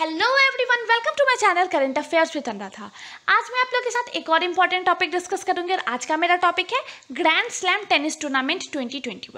hello everyone welcome to my channel current affairs with Anuradha आज मैं आप लोगों के साथ एक और इम्पॉर्टेंट टॉपिक डिस्कस करूंगी और आज का मेरा टॉपिक है ग्रैंड स्लैम टेनिस टूर्नामेंट 2021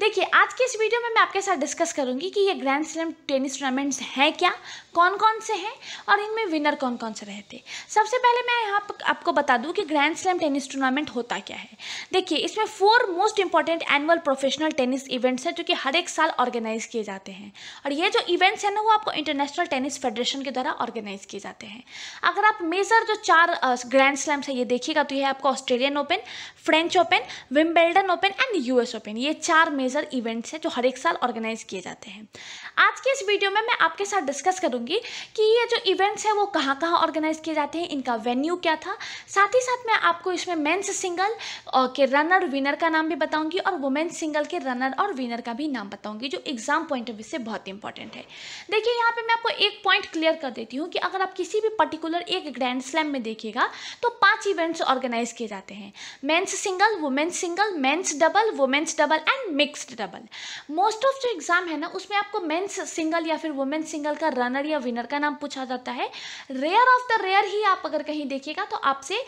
देखिए आज की इस वीडियो में मैं आपके साथ डिस्कस करूंगी कि ये ग्रैंड स्लैम टेनिस टूर्नामेंट्स हैं क्या कौन कौन से हैं और इनमें विनर कौन कौन से रहते सबसे पहले मैं यहाँ आप, आपको बता दूँ कि ग्रैंड स्लैम टेनिस टूर्नामेंट होता क्या है देखिए इसमें four most important annual professional tennis events हैं जो कि हर एक साल ऑर्गेनाइज किए जाते हैं और ये जो इवेंट्स हैं ना वो आपको इंटरनेशनल टेनिस फेडरेशन के द्वारा ऑर्गेनाइज किए जाते हैं अगर आप मेजर जो चार ग्रैंड स्लैम्स है ये देखिएगा तो ये आपको Australian Open French Open Wimbledon Open and US Open ये चार मेजर इवेंट्स हैं जो हर एक साल ऑर्गेनाइज किए जाते हैं आज के इस वीडियो में मैं आपके साथ डिस्कस करूँगी होंगी कि ये जो इवेंट्स हैं वो कहाँ कहाँ ऑर्गेनाइज किए जाते हैं इनका वेन्यू क्या था साथ ही साथ मैं आपको इसमें मेन्स सिंगल के रनर विनर का नाम भी बताऊँगी और वुमेन्स सिंगल के रनर और विनर का भी नाम बताऊँगी जो एग्जाम पॉइंट ऑफ व्यू से बहुत इंपॉर्टेंट है देखिए यहाँ पर मैं आपको एक पॉइंट क्लियर कर देती हूँ कि अगर आप किसी भी पर्टिकुलर एक ग्रैंड स्लैम में देखिएगा तो पाँच इवेंट्स ऑर्गेनाइज किए जाते हैं men's single women's single men's double women's double and mixed double most of जो एग्जाम है ना उसमें आपको मेन्स सिंगल या फिर वुमेन्स सिंगल का रनर या विनर का नाम पूछा जाता है रेयर ऑफ द रेयर ही आप अगर कहीं देखिएगा तो आपसे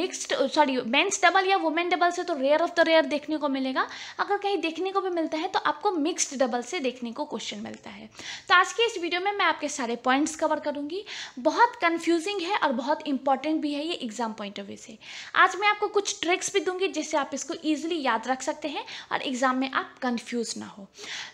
मिक्सड सॉरी मेन्स डबल या वुमेन डबल से तो रेयर ऑफ द रेयर देखने को मिलेगा अगर कहीं देखने को भी मिलता है तो आपको मिक्सड डबल से देखने को क्वेश्चन मिलता है तो आज की इस वीडियो में मैं आपके सारे पॉइंट्स कवर करूंगी बहुत कन्फ्यूजिंग है और बहुत इंपॉर्टेंट भी है ये एग्जाम पॉइंट ऑफ व्यू से आज मैं आपको कुछ ट्रिक्स भी दूंगी जिससे आप इसको ईजिली याद रख सकते हैं और एग्जाम में आप कन्फ्यूज ना हो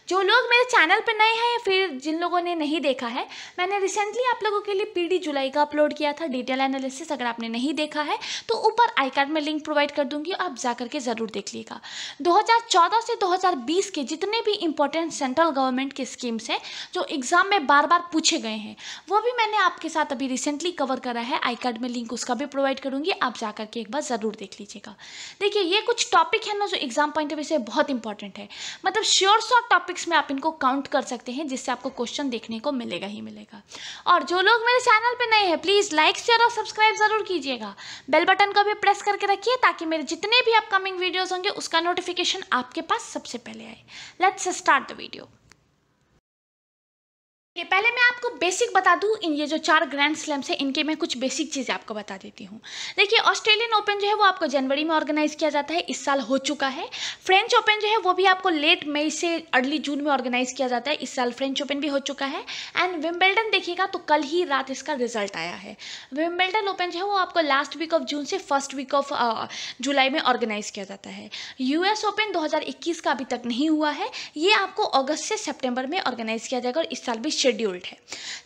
जो लोग मेरे चैनल पर नए हैं या फिर जिन लोगों ने नहीं देखा है मैंने रिसेंटली आप लोगों के लिए पीडी जुलाई का अपलोड किया था डिटेल एनालिसिस अगर आपने नहीं देखा है तो ऊपर आई कार्ड में लिंक प्रोवाइड कर दूंगी आप जा के ज़रूर देख लीजिएगा 2014 से 2020 के जितने भी इंपॉर्टेंट सेंट्रल गवर्नमेंट के स्कीम्स हैं जो एग्ज़ाम में बार बार पूछे गए हैं वो भी मैंने आपके साथ अभी रिसेंटली कवर करा है आई कार्ड में लिंक उसका भी प्रोवाइड करूँगी आप जा करके एक बार ज़रूर देख लीजिएगा देखिए ये कुछ टॉपिक है ना जो एग्ज़ाम पॉइंट ऑफ व्यू से बहुत इंपॉर्टेंट है मतलब श्योर शॉर्ट टॉपिक्स में आप इनको काउंट कर सकते हैं जिससे आपको क्वेश्चन देखने को मिलेगा ही मिलेगा मिलेगा और जो लोग मेरे चैनल पे नए हैं प्लीज़ लाइक शेयर और सब्सक्राइब ज़रूर कीजिएगा बेल बटन को भी प्रेस करके रखिए ताकि मेरे जितने भी अपकमिंग वीडियोज़ होंगे उसका नोटिफिकेशन आपके पास सबसे पहले आए लेट्स स्टार्ट द वीडियो ये पहले मैं आपको बेसिक बता दूं इन ये जो चार ग्रैंड स्लैम्स हैं इनके मैं कुछ बेसिक चीज़ें आपको बता देती हूँ देखिए ऑस्ट्रेलियन ओपन जो है वो आपको जनवरी में ऑर्गेनाइज किया जाता है इस साल हो चुका है फ्रेंच ओपन जो है वो भी आपको लेट मई से अर्ली जून में ऑर्गेनाइज किया जाता है इस साल फ्रेंच ओपन भी हो चुका है एंड विम्बल्टन देखिएगा तो कल ही रात इसका रिजल्ट आया है विम्बल्टन ओपन जो है वो आपको लास्ट वीक ऑफ जून से फर्स्ट वीक ऑफ जुलाई में ऑर्गेनाइज किया जाता है यूएस ओपन दो का अभी तक नहीं हुआ है ये आपको अगस्त से सेप्टेम्बर में ऑर्गेनाइज किया जाएगा और इस साल भी शेड्यूल्ड है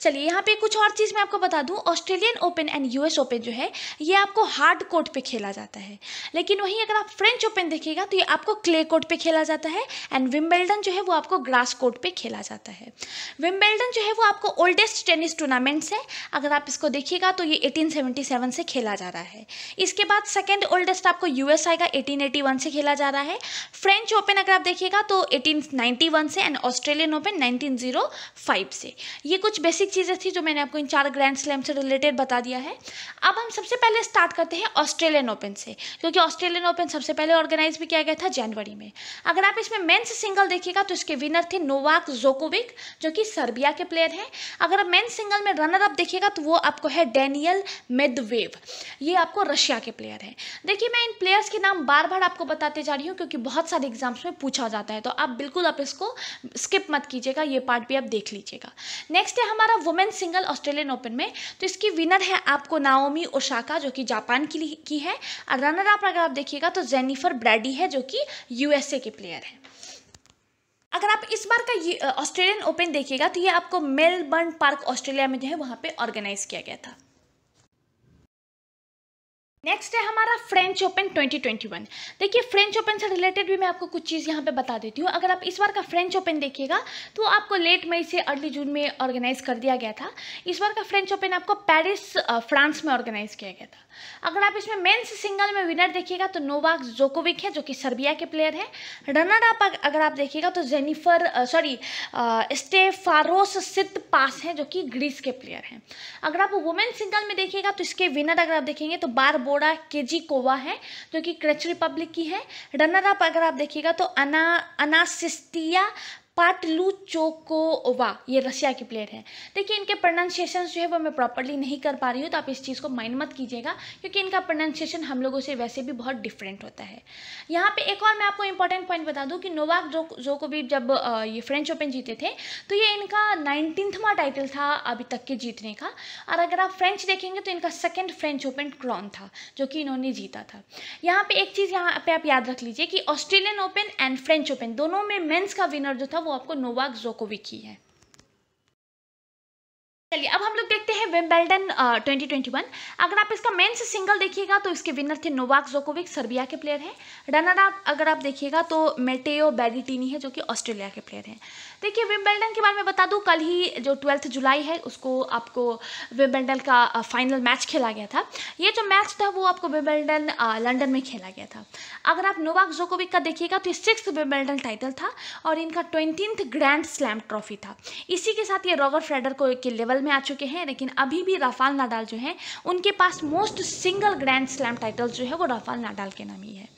चलिए यहाँ पे कुछ और चीज़ मैं आपको बता दूँ Australian Open and US Open जो है ये आपको हार्ड कोर्ट पे खेला जाता है लेकिन वहीं अगर आप फ्रेंच ओपन देखिएगा तो ये आपको क्ले कोर्ट पे खेला जाता है एंड विम्बेल्डन जो है वो आपको ग्रास कोर्ट पे खेला जाता है विम्बेल्डन जो है वो आपको ओल्डेस्ट टेनिस टूर्नामेंट्स है अगर आप इसको देखिएगा तो ये एटीन से खेला जा रहा है इसके बाद सेकेंड ओल्डेस्ट आपको यूएस आएगा एटीन से खेला जा रहा है फ्रेंच ओपन अगर आप देखिएगा तो एटीन से एंड ऑस्ट्रेलियन ओपन नाइनटीन से थे ये कुछ बेसिक चीज़ें थी जो मैंने आपको इन चार ग्रैंड स्लैम से रिलेटेड बता दिया है अब हम सबसे पहले स्टार्ट करते हैं ऑस्ट्रेलियन ओपन से क्योंकि ऑस्ट्रेलियन ओपन सबसे पहले ऑर्गेनाइज भी किया गया था जनवरी में अगर आप इसमें मेन्स सिंगल देखिएगा तो इसके विनर थे नोवाक जोकोविक जो कि सर्बिया के प्लेयर हैं अगर आप मेन्स सिंगल में रनर अप देखिएगा तो वो आपको है डेनियल मेदवेव ये आपको रशिया के प्लेयर हैं देखिए मैं इन प्लेयर्स के नाम बार बार आपको बताते जा रही हूँ क्योंकि बहुत सारे एग्जाम्स में पूछा जाता है तो आप बिल्कुल आप इसको स्किप मत कीजिएगा ये पार्ट भी आप देख लीजिएगा नेक्स्ट है हमारा वुमेन सिंगल ऑस्ट्रेलियन ओपन में तो इसकी विनर है आपको नाओमी ओशाका जो कि जापान की, की है और रनर आप अगर आप देखिएगा तो जेनिफर ब्रैडी है जो कि यूएसए के प्लेयर है अगर आप इस बार का ऑस्ट्रेलियन ओपन देखिएगा तो ये आपको मेलबर्न पार्क ऑस्ट्रेलिया में जो है वहाँ पर ऑर्गेनाइज किया गया था नेक्स्ट है हमारा फ्रेंच ओपन 2021 देखिए फ्रेंच ओपन से रिलेटेड भी मैं आपको कुछ चीज़ यहाँ पे बता देती हूँ अगर आप इस बार का फ्रेंच ओपन देखिएगा तो आपको लेट मई से अर्ली जून में ऑर्गेनाइज कर दिया गया था इस बार का फ्रेंच ओपन आपको पेरिस फ्रांस में ऑर्गेनाइज किया गया था अगर आप इसमें मेन्स सिंगल में विनर देखिएगा तो नोवाक जोकोविक है जो कि सर्बिया के प्लेयर हैं रनर अप अगर आप देखिएगा तो जेनिफर सॉरी स्टेफारोस सिद्ध पास हैं जो कि ग्रीस के प्लेयर हैं अगर आप वुमेन्स सिंगल में देखिएगा तो इसके विनर अगर आप देखेंगे तो बार अबोड़ा केजी कोवा है जो कि क्रच रिपब्लिक की है रनर अप अगर आप देखिएगा तो अना अनासिस्टिया पाटलू चोकोवा ये रशिया की प्लेयर है देखिए इनके प्रोनाउंसिएशन जो है वो मैं प्रॉपरली नहीं कर पा रही हूँ तो आप इस चीज़ को माइंड मत कीजिएगा क्योंकि इनका प्रोनाउंसिएशन हम लोगों से वैसे भी बहुत डिफरेंट होता है यहाँ पे एक और मैं आपको इंपॉर्टेंट पॉइंट बता दूँ कि नोवाक जोकोविक जब ये फ्रेंच ओपन जीते थे तो ये इनका नाइनटीनथवा टाइटल था अभी तक के जीतने का और अगर आप फ्रेंच देखेंगे तो इनका सेकेंड फ्रेंच ओपन क्रॉन था जो कि इन्होंने जीता था यहाँ पर एक चीज़ यहाँ पर आप याद रख लीजिए कि Australian Open and French Open दोनों में मेन्स का विनर जो था वो आपको नोवाक जोकोविक ही है चलिए अब हम लोग देखते हैं विम्बेल्डन 2021 अगर आप इसका मेंस सिंगल देखिएगा तो इसके विनर थे नोवाक जोकोविक सर्बिया के प्लेयर हैं रनर अप अगर आप देखिएगा तो मेटेओ बैडिटिनी है जो कि ऑस्ट्रेलिया के प्लेयर हैं देखिए विम्बल्डन के बारे में बता दूं कल ही जो ट्वेल्थ जुलाई है उसको आपको विम्बेल्डन का फाइनल मैच खेला गया था ये जो मैच था वो आपको विम्बेल्डन लंडन में खेला गया था अगर आप नोवाक जोकोविक का देखिएगा तो ये सिक्स विम्बेल्डन टाइटल था और इनका ट्वेंटीन ग्रैंड स्लैम ट्रॉफी था इसी के साथ ये रॉबर्ट फ्रेडर को के लेवल फाइनल में आ चुके हैं लेकिन अभी भी राफाल नाडाल जो है उनके पास most single grand slam title जो है वो राफाल नाडाल के नाम ही है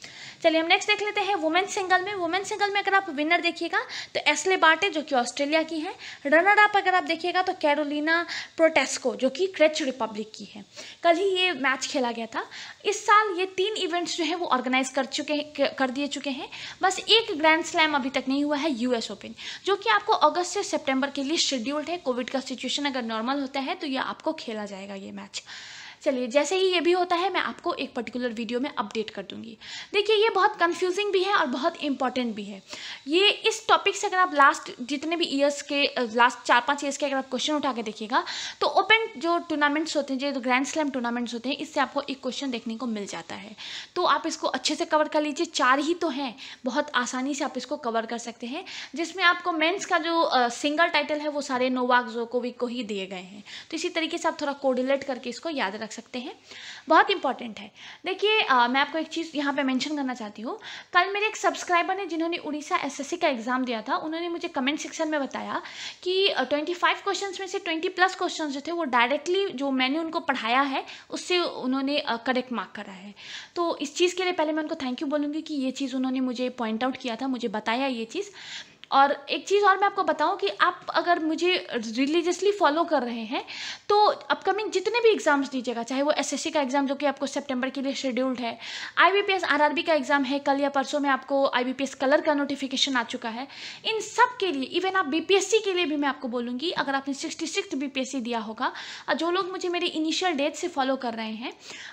चलिए हम नेक्स्ट देख लेते हैं वुमेन सिंगल में वुमेन सिंगल में अगर आप विनर देखिएगा तो एसले बाटे जो कि ऑस्ट्रेलिया की है रनर अप अगर आप देखिएगा तो कैरोलिना प्रोटेस्को जो कि क्रेच रिपब्लिक की है कल ही ये मैच खेला गया था इस साल ये तीन इवेंट्स जो है वो ऑर्गेनाइज कर चुके कर दिए चुके हैं बस एक ग्रैंड स्लैम अभी तक नहीं हुआ है यूएस ओपन जो कि आपको अगस्त से सेप्टेम्बर के लिए शेड्यूल्ड है कोविड का सिचुएशन अगर नॉर्मल होता है तो ये आपको खेला जाएगा ये मैच चलिए जैसे ही ये भी होता है मैं आपको एक पर्टिकुलर वीडियो में अपडेट कर दूंगी देखिए ये बहुत कन्फ्यूजिंग भी है और बहुत इंपॉर्टेंट भी है ये इस टॉपिक से अगर आप लास्ट जितने भी ईयर्स के लास्ट चार पाँच ईयर्स के अगर आप क्वेश्चन उठा के देखिएगा तो ओपन जो टूर्नामेंट्स होते हैं जो ग्रैंड स्लैम टूर्नामेंट्स होते हैं इससे आपको एक क्वेश्चन देखने को मिल जाता है तो आप इसको अच्छे से कवर कर लीजिए चार ही तो हैं बहुत आसानी से आप इसको कवर कर सकते हैं जिसमें आपको मेन्स का जो सिंगल टाइटल है वो सारे नोवाक जोकोविक को ही दिए गए हैं तो इसी तरीके से आप थोड़ा कोडिलेट करके इसको याद रख रख सकते हैं बहुत इंपॉर्टेंट है देखिए मैं आपको एक चीज़ यहाँ पे मेंशन करना चाहती हूँ कल मेरे एक सब्सक्राइबर ने जिन्होंने उड़ीसा एसएससी का एग्ज़ाम दिया था उन्होंने मुझे कमेंट सेक्शन में बताया कि ट्वेंटी फाइव क्वेश्चन में से ट्वेंटी प्लस क्वेश्चन जो थे वो डायरेक्टली जो मैंने उनको पढ़ाया है उससे उन्होंने करेक्ट मार्क करा है तो इस चीज़ के लिए पहले मैं उनको थैंक यू बोलूँगी कि ये चीज़ उन्होंने मुझे पॉइंट आउट किया था मुझे बताया ये चीज़ और एक चीज़ और मैं आपको बताऊं कि आप अगर मुझे रिलीजियसली फॉलो कर रहे हैं तो अपकमिंग जितने भी एग्ज़ाम्स दीजिएगा चाहे वो एसएससी का एग्ज़ाम जो कि आपको सितंबर के लिए शेड्यूल्ड है आईबीपीएस आरआरबी का एग्ज़ाम है कल या परसों में आपको आईबीपीएस कलर का नोटिफिकेशन आ चुका है इन सब के लिए इवन आप बी के लिए भी मैं आपको बोलूँगी अगर आपने सिक्सटी सिक्स बीपीएससी दिया होगा जो लोग मुझे मेरे इनिशियल डेट से फॉलो कर रहे हैं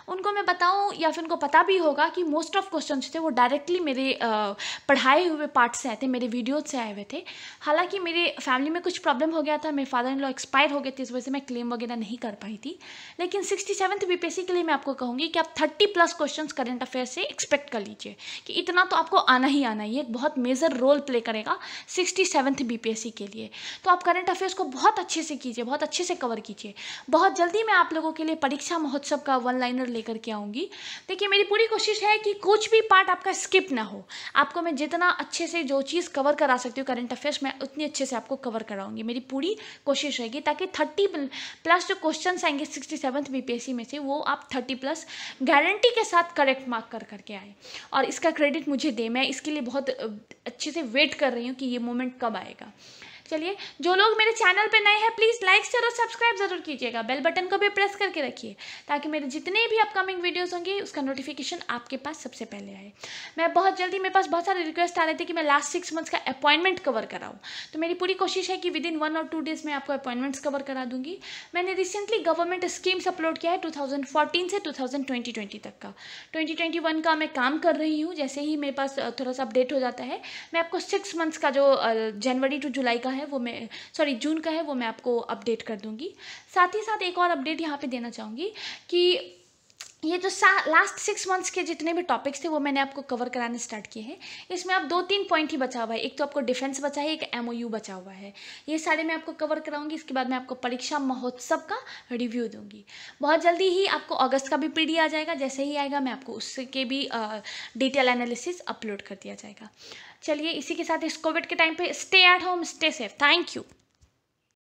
उनको मैं बताऊँ या फिर उनको पता भी होगा कि मोस्ट ऑफ क्वेश्चन थे वो डायरेक्टली मेरे पढ़ाए हुए पार्ट से आए थे मेरे वीडियो से आए आए हुए थे हालांकि मेरे फैमिली में कुछ प्रॉब्लम हो गया था मेरे फादर इन लॉ एक्सपायर हो गए थे इस वजह से मैं क्लेम वगैरह नहीं कर पाई थी लेकिन सिक्सटी सेवन्थ बी के लिए मैं आपको कहूँगी कि आप thirty plus question current affair से एक्सपेक्ट कर लीजिए कि इतना तो आपको आना ही आना ये एक बहुत मेजर रोल प्ले करेगा सिक्सटी सेवन्थ बी के लिए तो आप करंट अफेयर्स को बहुत अच्छे से कीजिए बहुत अच्छे से कवर कीजिए बहुत जल्दी मैं आप लोगों के लिए परीक्षा महोत्सव का वन लाइनर लेकर के आऊँगी देखिए मेरी पूरी कोशिश है कि कुछ भी पार्ट आपका स्किप ना हो आपको मैं जितना अच्छे से जो चीज़ कवर करा सकती सकते हो करंट अफेयर्स मैं उतनी अच्छे से आपको कवर कराऊंगी मेरी पूरी कोशिश रहेगी ताकि थर्टी प्लस जो क्वेश्चन आएंगे सिक्सटी सेवन्थ बी में से वो आप थर्टी प्लस गारंटी के साथ करेक्ट मार्क कर करके आए और इसका क्रेडिट मुझे दे मैं इसके लिए बहुत अच्छे से वेट कर रही हूँ कि ये मोमेंट कब आएगा चलिए जो लोग मेरे चैनल पे नए हैं प्लीज़ लाइक शेयर और सब्सक्राइब ज़रूर कीजिएगा बेल बटन को भी प्रेस करके रखिए ताकि मेरे जितने भी अपकमिंग वीडियोज़ होंगे उसका नोटिफिकेशन आपके पास सबसे पहले आए मैं बहुत जल्दी मेरे पास बहुत सारे रिक्वेस्ट आ रहे थे कि मैं लास्ट सिक्स मंथ्स का अपॉइंटमेंट कवर कराऊँ तो मेरी पूरी कोशिश है कि विद इन वन और टू डेज़ मैं आपको अपॉइंटमेंट्स कवर करा दूँगी मैंने रिसेंटली गवर्नमेंट स्कीम्स अपलोड किया है टू से टू तक का ट्वेंटी का मैं काम कर रही हूँ जैसे ही मेरे पास थोड़ा सा अपडेट हो जाता है मैं आपको सिक्स मंथ्स का जो जनवरी टू जुलाई का है वो मैं सॉरी जून का है वो मैं आपको अपडेट कर दूंगी साथ ही साथ एक और अपडेट यहाँ पे देना चाहूँगी कि ये जो सा लास्ट सिक्स मंथ्स के जितने भी टॉपिक्स थे वो मैंने आपको कवर कराने स्टार्ट किए हैं इसमें आप दो तीन पॉइंट ही बचा हुआ है एक तो आपको डिफेंस बचा है एक एमओयू बचा हुआ है ये सारे मैं आपको कवर कराऊंगी इसके बाद मैं आपको परीक्षा महोत्सव का रिव्यू दूंगी बहुत जल्दी ही आपको अगस्त का भी पी आ जाएगा जैसे ही आएगा मैं आपको उसके भी डिटेल एनालिसिस अपलोड कर दिया जाएगा चलिए इसी के साथ इस कोविड के टाइम पर stay at home stay safe thank you